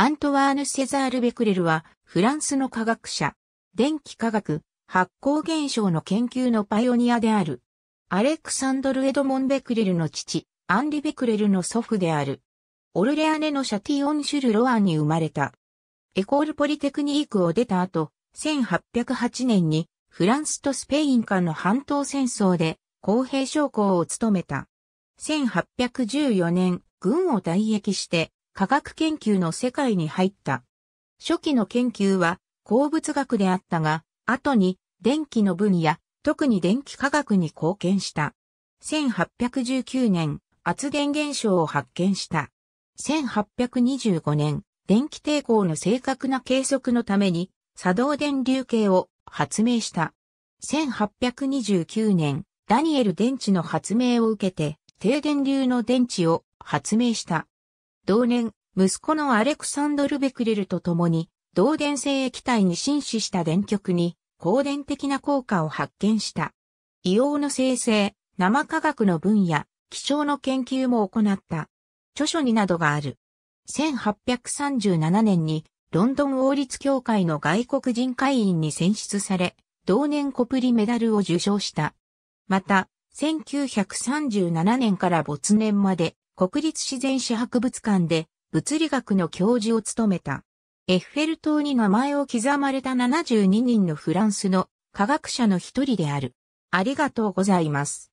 アントワーヌ・セザール・ベクレルは、フランスの科学者、電気科学、発光現象の研究のパイオニアである。アレクサンドル・エドモン・ベクレルの父、アンリ・ベクレルの祖父である。オルレアネのシャティオン・シュル・ロアンに生まれた。エコール・ポリテクニークを出た後、1808年にフランスとスペイン間の半島戦争で公平将校を務めた。1814年、軍を退役して科学研究の世界に入った。初期の研究は鉱物学であったが、後に電気の分野、特に電気科学に貢献した。1819年、圧電現象を発見した。1825年、電気抵抗の正確な計測のために作動電流計を発明した。1829年、ダニエル電池の発明を受けて、低電流の電池を発明した。同年、息子のアレクサンドル・ベクレルと共に、導電性液体に浸死した電極に、光電的な効果を発見した。硫黄の生成、生化学の分野、気象の研究も行った。著書になどがある。1837年に、ロンドン王立協会の外国人会員に選出され、同年コプリメダルを受賞した。また、1937年から没年まで、国立自然史博物館で物理学の教授を務めた。エッフェル塔に名前を刻まれた72人のフランスの科学者の一人である。ありがとうございます。